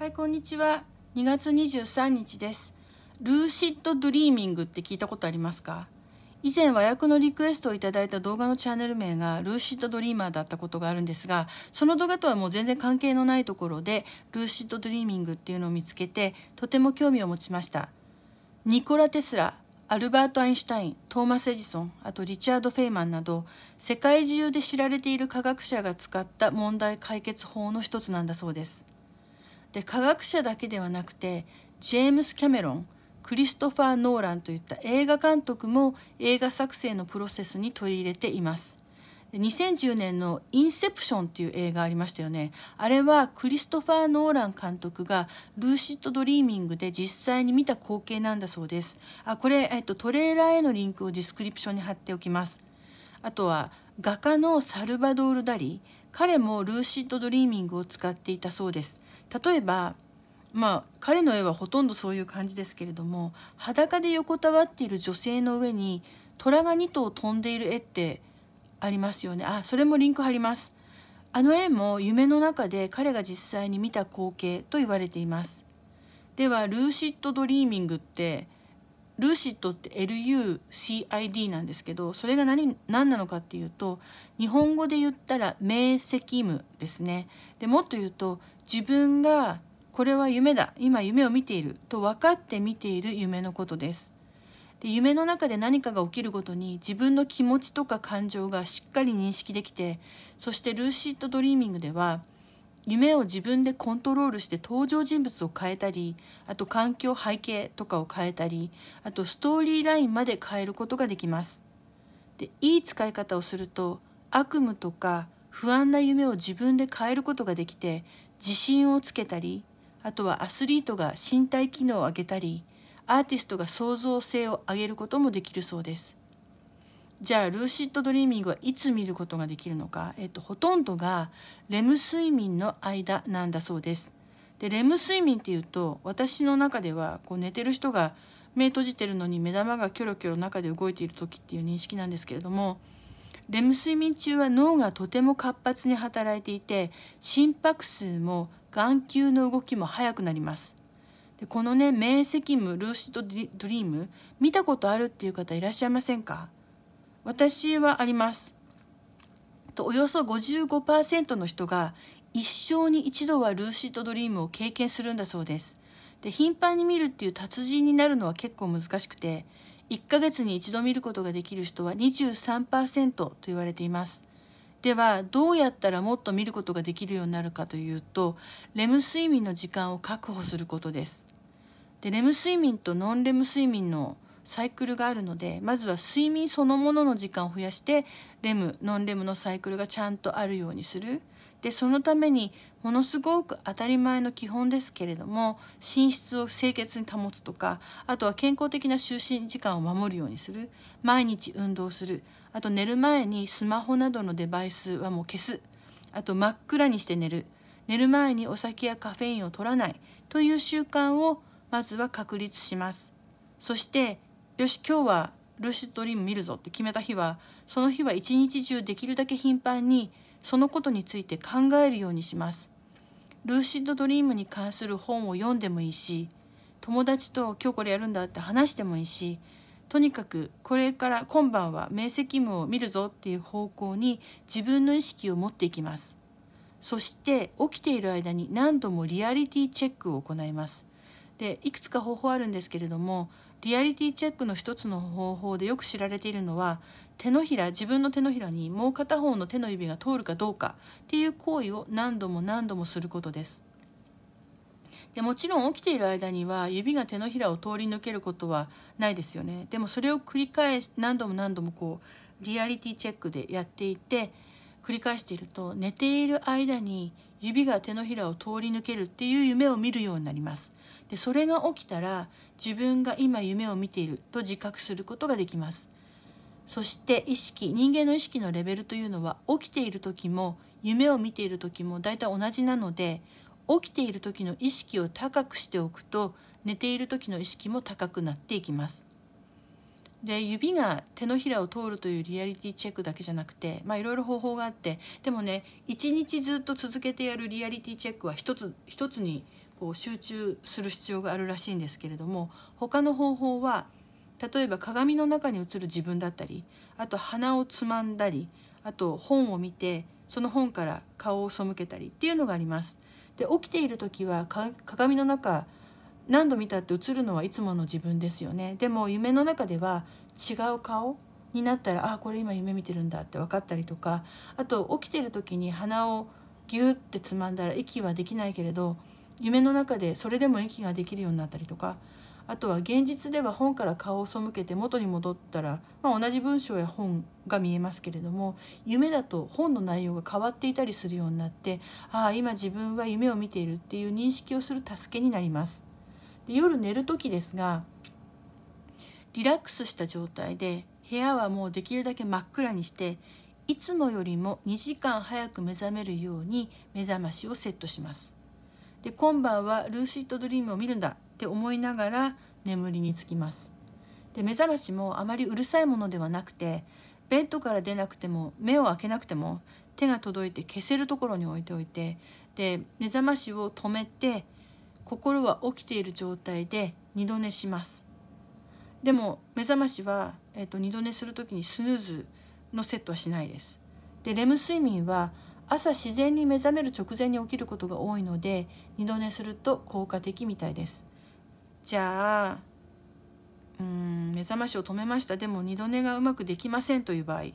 はいこんにちは2月23日ですルーシッドドリーミングって聞いたことありますか以前和訳のリクエストをいただいた動画のチャンネル名がルーシッドドリーマーだったことがあるんですがその動画とはもう全然関係のないところでルーシッドドリーミングっていうのを見つけてとても興味を持ちましたニコラ・テスラアルバート・アインシュタイントーマス・エジソンあとリチャード・フェイマンなど世界中で知られている科学者が使った問題解決法の一つなんだそうですで科学者だけではなくてジェームス・キャメロンクリストファー・ノーランといった映画監督も映画作成のプロセスに取り入れています。2010年の「インセプション」っていう映画ありましたよねあれはクリストファー・ノーラン監督がルーシッド・ドリーミングで実際に見た光景なんだそうですあこれ、えっと、トレーラーへのリンクをディスクリプションに貼っておきますあとは画家のサルバドール・ダリ彼もルーシッド・ドリーミングを使っていたそうです例えばまあ彼の絵はほとんどそういう感じですけれども裸で横たわっている女性の上に虎が2頭飛んでいる絵ってありますよねあそれもリンク貼りますあの絵も夢の中で彼が実際に見た光景と言われていますではルーシッドドリーミングってルーシッドって LUCID なんですけどそれが何何なのかっていうと日本語で言ったら明晰夢ですねでもっと言うと自分がこれは夢だ今夢を見ていると分かって見ている夢のことですで夢の中で何かが起きるごとに自分の気持ちとか感情がしっかり認識できてそしてルーシッドドリーミングでは夢を自分でコントロールして登場人物を変えたりあと環境背景とかを変えたりあとストーリーラインまで変えることができます。でいい使い方をすると悪夢とか不安な夢を自分で変えることができて自信をつけたりあとはアスリートが身体機能を上げたりアーティストが創造性を上げることもできるそうです。じゃあルーシッドドリーミングはいつ見ることができるのか、えっと、ほとんどがレム睡眠の間なんだそうです。でレム睡眠っていうと私の中ではこう寝てる人が目閉じてるのに目玉がキョロキョロ中で動いている時っていう認識なんですけれどもレム睡眠中は脳がとても活発に働いていて心拍数も眼球の動きも速くなりますでこのね明晰夢ルーシッドドリーム見たことあるっていう方いらっしゃいませんか私はありますとおよそ55%の人が一生に一度はルーシッドドリームを経験するんだそうですで頻繁に見るっていう達人になるのは結構難しくて1ヶ月に1度見ることができる人は23%と言われていますではどうやったらもっと見ることができるようになるかというとレム睡眠の時間を確保することですでレム睡眠とノンレム睡眠のサイクルがあるのでまずは睡眠そのものの時間を増やしてレムノンレムのサイクルがちゃんとあるようにするでそのためにものすごく当たり前の基本ですけれども寝室を清潔に保つとかあとは健康的な就寝時間を守るようにする毎日運動するあと寝る前にスマホなどのデバイスはもう消すあと真っ暗にして寝る寝る前にお酒やカフェインを取らないという習慣をまずは確立しますそしてよし今日はルーシュドリーム見るぞって決めた日はその日は一日中できるだけ頻繁にそのことについて考えるようにします。ルーシッドドリームに関する本を読んでもいいし友達と今日これやるんだって話してもいいしとにかくこれから今晩は明晰夢を見るぞっていう方向に自分の意識を持っていきますそして起きている間に何度もリアリティチェックを行いますでいくつか方法あるんですけれどもリアリティチェックの一つの方法でよく知られているのは手のひら自分の手のひらにもう片方の手の指が通るかどうかっていう行為を何度も何度もすることです。でもちろん起きている間には指が手のひらを通り抜けることはないですよね。でもそれを繰り返し何度も何度もこうリアリティチェックでやっていて繰り返していると寝ている間に指が手のひらを通り抜けるっていう夢を見るようになります。でそれが起きたら自分が今夢を見ていると自覚することができます。そして意識人間の意識のレベルというのは起きている時も夢を見ている時もだいたい同じなので起きている時の意識を高くしておくと寝ている時の意識も高くなっていきます。で指が手のひらを通るというリアリティチェックだけじゃなくてまあいろいろ方法があってでもね一日ずっと続けてやるリアリティチェックは一つ一つにこう集中する必要があるらしいんですけれども他の方法は例えば鏡の中に映る自分だったりあと鼻をつまんだりあと本を見てその本から顔を背けたりっていうのがあります。で起きている時は鏡の中何度見たって映るのはいつもの自分ですよねでも夢の中では違う顔になったらあこれ今夢見てるんだって分かったりとかあと起きてる時に鼻をギュッてつまんだら息はできないけれど夢の中でそれでも息ができるようになったりとかあとは現実では本から顔を背けて元に戻ったら、まあ、同じ文章や本が見えますけれども夢だと本の内容が変わっていたりするようになってああ今自分は夢を見ているっていう認識をする助けになります。で夜寝る時ですがリラックスした状態で部屋はもうできるだけ真っ暗にしていつもよりも2時間早く目覚めるように目覚ましをセットします。で今晩はルーシッドドリームを見るんだって思いながら眠りにつきます。で目覚ましもあまりうるさいものではなくてベッドから出なくても目を開けなくても手が届いて消せるところに置いておいてで目覚ましを止めて心は起きている状態で二度寝しますでも目覚ましは、えー、と二度寝する時にスヌーズのセットはしないですでレム睡眠は朝自然に目覚める直前に起きることが多いので二度寝すると効果的みたいですじゃあうん目覚ましを止めましたでも二度寝がうまくできませんという場合意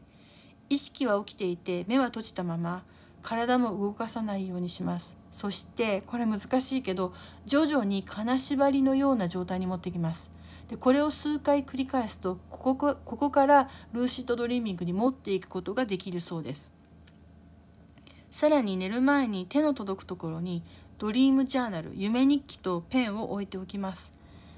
識は起きていて目は閉じたまま体も動かさないようにしますそしてこれ難しいけど徐々に金縛りのような状態に持ってきますでこれを数回繰り返すとここここからルーシッドドリーミングに持っていくことができるそうですさらに寝る前に手の届くところにドリームジャーナル夢日記とペンを置いておきます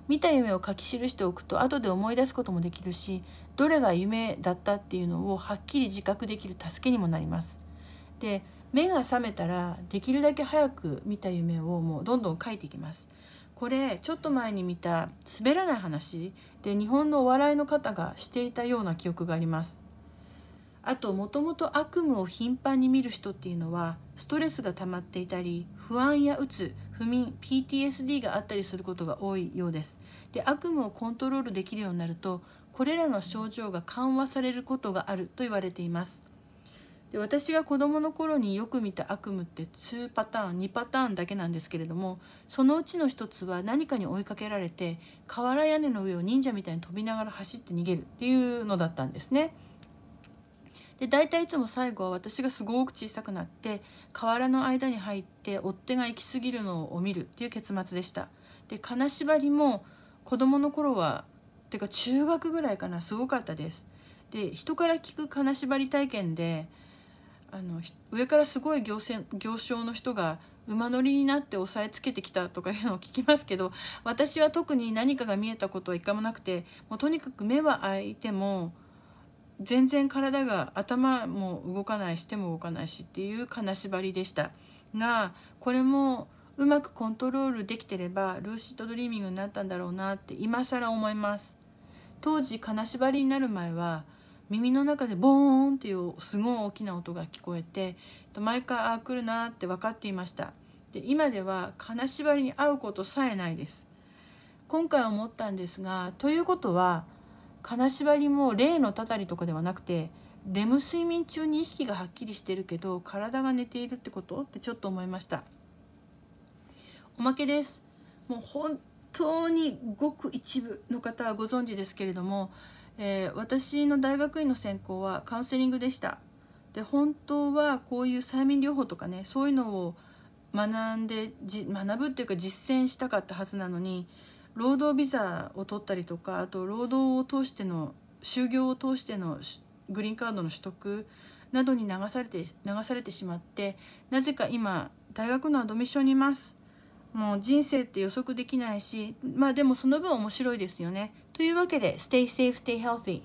見た夢を書き記しておくと後で思い出すこともできるしどれが夢だったっていうのをはっきり自覚できる助けにもなりますで目が覚めたらできるだけ早く見た夢をもうどんどん書いていきます。これちょっと前に見た「滑らない話」で日本のお笑いの方がしていたような記憶があります。あともともと悪夢を頻繁に見る人っていうのはストレスが溜まっていたり不安やうつ不眠 PTSD があったりすることが多いようですで悪夢をコントロールできるようになるとこれらの症状が緩和されることがあると言われていますで私が子どもの頃によく見た悪夢って2パターン2パターンだけなんですけれどもそのうちの一つは何かに追いかけられて瓦屋根の上を忍者みたいに飛びながら走って逃げるっていうのだったんですね。で大体いつも最後は私がすごく小さくなって瓦の間に入って追っ手が行き過ぎるのを見るっていう結末でした。で金縛りも子供の頃はっていうか中学ぐらいかなすごかったです。で人から聞く金縛り体験であの上からすごい行政行商の人が馬乗りになって押さえつけてきたとかいうのを聞きますけど私は特に何かが見えたことは一回もなくてもうとにかく目は開いても全然体が頭も動かないしても動かないしっていう金縛りでしたがこれもうまくコントロールできてればルーシッドドリーミングになったんだろうなって今更思います。当時金縛りになる前は耳の中でボーンっていうすごい大きな音が聞こえて毎回ああ来るなって分かっていましたで今では金縛りに会うことさえないです今回思ったんですがということは金縛りも霊のたたりとかではなくてレム睡眠中に意識がはっきりしてるけど体が寝ているってことってちょっと思いましたおまけですもう本当にごく一部の方はご存知ですけれどもえー、私の大学院の専攻はカウンセリングでしたで本当はこういう催眠療法とかねそういうのを学んで学ぶっていうか実践したかったはずなのに労働ビザを取ったりとかあと労働を通しての就業を通してのグリーンカードの取得などに流されて流されてしまってなぜか今大学のアドミッションにいますもう人生って予測できないしまあでもその分面白いですよねというわけで Stay safe, stay healthy